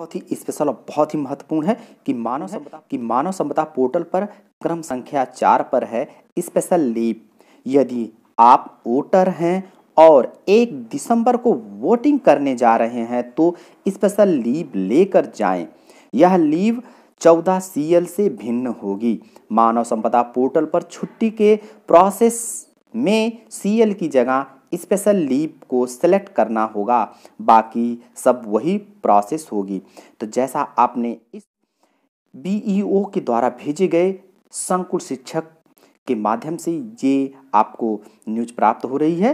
बहुत ही स्पेशल और बहुत ही महत्वपूर्ण है कि मानव हम्म। समता कि मानव समता पोर्टल पर क्रम संख्या चार पर है स्पेशल लीव यदि आप वोटर हैं और एक दिसंबर को वोटिंग करने जा रहे हैं तो स्पेशल लीव लेकर जाएं यह लीव चौदह सी से भिन्न होगी मानव संपदा पोर्टल पर छुट्टी के प्रोसेस में सी की जगह स्पेशल लीव को सेलेक्ट करना होगा बाकी सब वही प्रोसेस होगी तो जैसा आपने इस बीईओ e के द्वारा भेजे गए संकुल शिक्षक के माध्यम से ये आपको न्यूज प्राप्त हो रही है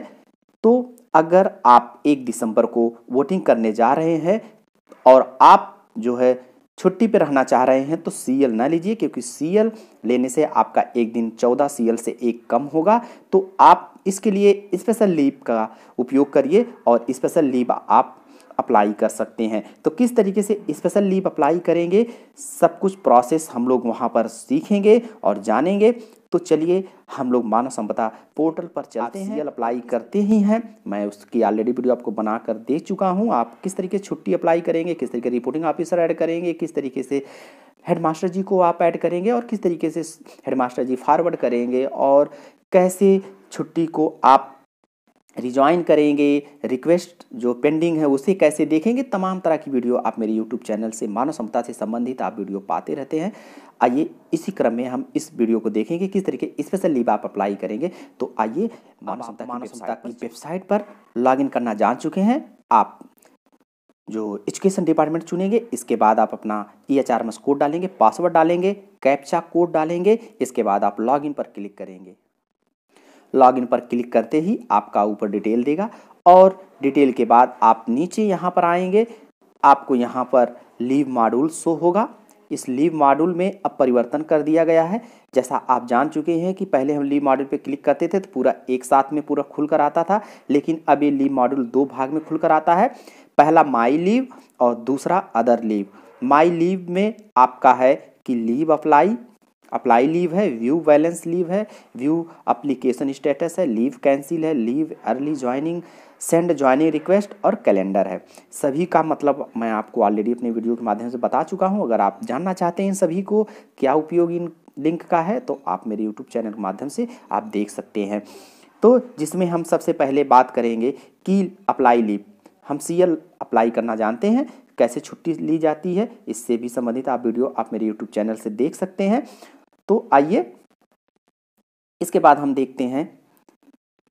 तो अगर आप एक दिसंबर को वोटिंग करने जा रहे हैं और आप जो है छुट्टी पे रहना चाह रहे हैं तो सी ना लीजिए क्योंकि सी लेने से आपका एक दिन चौदह सी से एक कम होगा तो आप इसके लिए स्पेशल लीव का उपयोग करिए और स्पेशल लीव आप अप्लाई कर सकते हैं तो किस तरीके से स्पेशल लीव अप्लाई करेंगे सब कुछ प्रोसेस हम लोग वहाँ पर सीखेंगे और जानेंगे तो चलिए हम लोग मानव संपदा पोर्टल पर चलते हैं अप्लाई करते ही हैं मैं उसकी ऑलरेडी वीडियो आपको बनाकर दे चुका हूँ आप किस तरीके छुट्टी अप्लाई करेंगे किस तरीके रिपोर्टिंग ऑफिसर ऐड करेंगे किस तरीके से हेडमास्टर जी को आप ऐड करेंगे और किस तरीके से हेडमास्टर जी फॉरवर्ड करेंगे और कैसे छुट्टी को आप रिजॉइन करेंगे रिक्वेस्ट जो पेंडिंग है उसे कैसे देखेंगे तमाम तरह की वीडियो आप मेरे यूट्यूब चैनल से मानव समता से संबंधित आप वीडियो पाते रहते हैं आइए इसी क्रम में हम इस वीडियो को देखेंगे किस तरीके स्पेशल लीव आप अप्लाई करेंगे तो आइए मानव समता मानव समता की वेबसाइट पर लॉगिन करना जान चुके हैं आप जो एजुकेशन डिपार्टमेंट चुनेंगे इसके बाद आप अपना E H R M S code डालेंगे पासवर्ड डालेंगे कैप्चा कोड डालेंगे इसके बाद आप लॉगिन पर क्लिक करेंगे लॉगिन पर क्लिक करते ही आपका ऊपर डिटेल देगा और डिटेल के बाद आप नीचे यहाँ पर आएंगे आपको यहाँ पर लीव मॉड्यूल शो होगा इस लीव मॉड्यूल में अब परिवर्तन कर दिया गया है जैसा आप जान चुके हैं कि पहले हम लीव मॉड्यूल पे क्लिक करते थे तो पूरा एक साथ में पूरा खुल कर आता था लेकिन अब ये लीव मॉड्यूल दो भाग में खुल कर आता है पहला माई लीव और दूसरा अदर लीव माई लीव में आपका है कि लीव अप्लाई अप्लाई लीव है व्यू बैलेंस लीव है व्यू अप्लीकेशन स्टेटस है लीव कैंसिल है leave early joining send joining request और कैलेंडर है सभी का मतलब मैं आपको ऑलरेडी अपने वीडियो के माध्यम से बता चुका हूँ अगर आप जानना चाहते हैं इन सभी को क्या उपयोग इन लिंक का है तो आप मेरे यूट्यूब चैनल के माध्यम से आप देख सकते हैं तो जिसमें हम सबसे पहले बात करेंगे कि अप्लाई लीव हम सी अप्लाई करना जानते हैं कैसे छुट्टी ली जाती है इससे भी संबंधित आप वीडियो आप मेरे यूट्यूब चैनल से देख सकते हैं तो आइए इसके बाद हम देखते हैं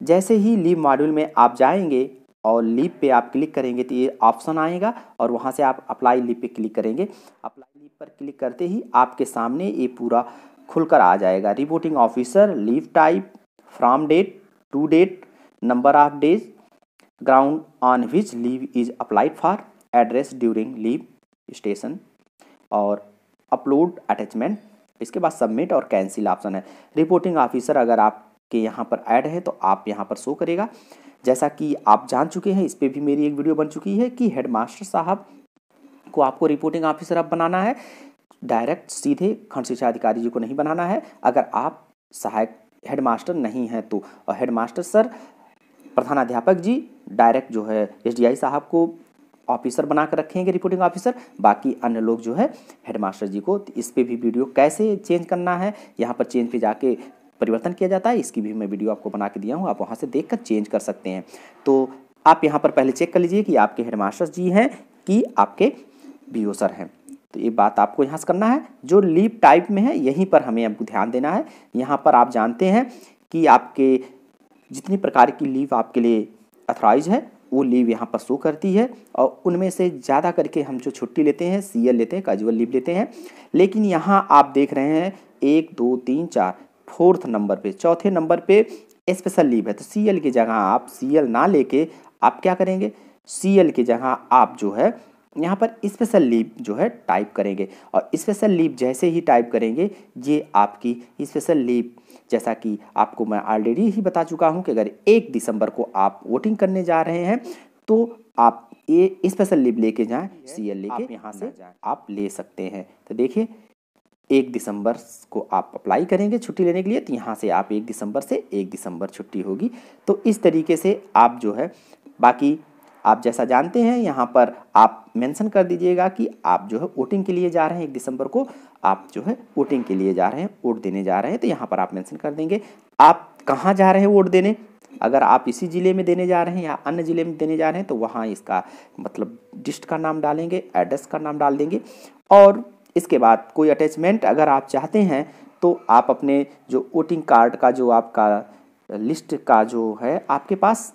जैसे ही लीव मॉड्यूल में आप जाएंगे और लीव पे आप क्लिक करेंगे तो ये ऑप्शन आएगा और वहाँ से आप अप्लाई लीव पे क्लिक करेंगे अप्लाई लीव पर क्लिक करते ही आपके सामने ये पूरा खुलकर आ जाएगा reporting officer leave type from date to date number of days ground on which leave is applied for address during leave station और अपलोड अटैचमेंट इसके बाद सबमिट और कैंसिल ऑप्शन है रिपोर्टिंग ऑफिसर अगर आपके यहाँ पर ऐड है तो आप यहाँ पर शो करेगा जैसा कि आप जान चुके हैं इस पर भी मेरी एक वीडियो बन चुकी है कि हेडमास्टर साहब को आपको रिपोर्टिंग ऑफिसर अब बनाना है डायरेक्ट सीधे खंड शिक्षा अधिकारी जी को नहीं बनाना है अगर आप सहायक हेडमास्टर नहीं हैं तो और हेडमास्टर सर प्रधानाध्यापक जी डायरेक्ट जो है एसडीआई साहब को ऑफिसर बनाकर रखेंगे रिपोर्टिंग ऑफिसर बाकी अन्य लोग जो है हेडमास्टर जी को इस पर भी वीडियो कैसे चेंज करना है यहाँ पर चेंज पे जाके परिवर्तन किया जाता है इसकी भी मैं वीडियो आपको बना के दिया हूँ आप वहाँ से देख कर चेंज कर सकते हैं तो आप यहाँ पर पहले चेक कर लीजिए कि आपके हेडमास्टर जी हैं कि आपके बी सर हैं तो ये बात आपको यहाँ से करना है जो लीव टाइप में है यहीं पर हमें आपको ध्यान देना है यहाँ पर आप जानते हैं कि आपके जितनी प्रकार की लीव आपके लिए अथोराइज है वो लीव यहाँ पर शो करती है और उनमें से ज़्यादा करके हम जो छुट्टी लेते हैं सी लेते हैं कैजुअल लीव लेते हैं लेकिन यहाँ आप देख रहे हैं एक दो तीन चार फोर्थ नंबर पे चौथे नंबर पे स्पेशल लीव है तो सी की जगह आप सी ना लेके आप क्या करेंगे सी की जगह आप जो है यहाँ पर स्पेशल लीप जो है टाइप करेंगे और स्पेशल लीप जैसे ही टाइप करेंगे ये आपकी स्पेशल लीप जैसा कि आपको मैं ऑलरेडी ही बता चुका हूँ कि अगर एक दिसंबर को आप वोटिंग करने जा रहे हैं तो आप ये स्पेशल लीप लेके जाएं सी एल लेके यहाँ से आप ले सकते हैं तो देखिए एक दिसंबर को आप अप्लाई करेंगे छुट्टी लेने के लिए तो यहाँ से आप एक दिसंबर से एक दिसंबर छुट्टी होगी तो इस तरीके से आप जो है बाकी आप जैसा जानते हैं यहाँ पर आप मेंशन कर दीजिएगा कि आप जो है वोटिंग के लिए जा रहे हैं एक दिसंबर को आप जो है वोटिंग के लिए जा रहे हैं वोट देने जा रहे हैं तो यहाँ पर आप मेंशन कर देंगे आप कहाँ जा रहे हैं वोट देने अगर आप इसी ज़िले में देने जा रहे हैं या अन्य ज़िले में देने जा रहे हैं तो वहाँ इसका मतलब डिस्ट का नाम डालेंगे एड्रेस का नाम डाल देंगे और इसके बाद कोई अटैचमेंट अगर आप चाहते हैं तो आप अपने जो वोटिंग कार्ड का जो आपका लिस्ट का जो है आपके पास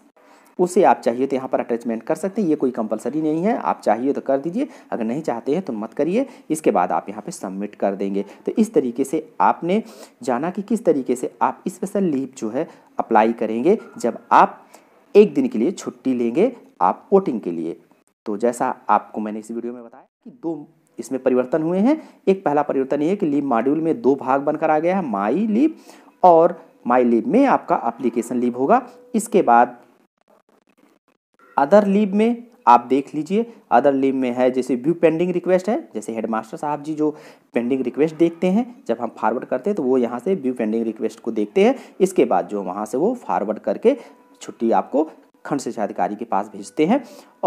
उसे आप चाहिए तो यहाँ पर अटैचमेंट कर सकते हैं ये कोई कंपलसरी नहीं है आप चाहिए तो कर दीजिए अगर नहीं चाहते हैं तो मत करिए इसके बाद आप यहाँ पर सबमिट कर देंगे तो इस तरीके से आपने जाना कि किस तरीके से आप स्पेशल लीव जो है अप्लाई करेंगे जब आप एक दिन के लिए छुट्टी लेंगे आप वोटिंग के लिए तो जैसा आपको मैंने इस वीडियो में बताया कि दो इसमें परिवर्तन हुए हैं एक पहला परिवर्तन ये है कि लीव मॉड्यूल में दो भाग बनकर आ गया है माई लीव और माई लीव में आपका अप्लीकेशन लीव होगा इसके बाद अदर लीव में आप देख लीजिए अदर लीव में है जैसे व्यू पेंडिंग रिक्वेस्ट है जैसे हेडमास्टर साहब जी जो पेंडिंग रिक्वेस्ट देखते हैं जब हम फारवर्ड करते हैं तो वो यहाँ से व्यू पेंडिंग रिक्वेस्ट को देखते हैं इसके बाद जो वहाँ से वो फारवर्ड करके छुट्टी आपको खंड शिक्षा अधिकारी के पास भेजते हैं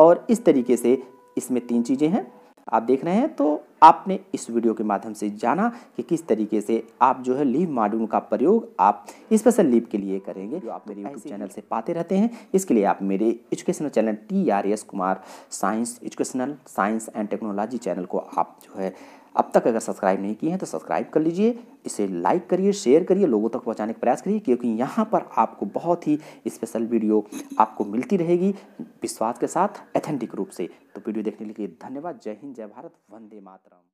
और इस तरीके से इसमें तीन चीज़ें हैं आप देख रहे हैं तो आपने इस वीडियो के माध्यम से जाना कि किस तरीके से आप जो है लीव मॉड्यूल का प्रयोग आप स्पेशल लीव के लिए करेंगे जो आप मेरे यूट्यूब चैनल से पाते रहते हैं इसके लिए आप मेरे educational channel T R S Kumar science educational science and technology channel को आप जो है अब तक अगर सब्सक्राइब नहीं किए हैं तो सब्सक्राइब कर लीजिए इसे लाइक करिए शेयर करिए लोगों तक पहुंचाने का प्रयास करिए क्योंकि यहाँ पर आपको बहुत ही स्पेशल वीडियो आपको मिलती रहेगी विश्वास के साथ एथेंटिक रूप से तो वीडियो देखने के लिए धन्यवाद जय हिंद जय भारत वंदे मातरम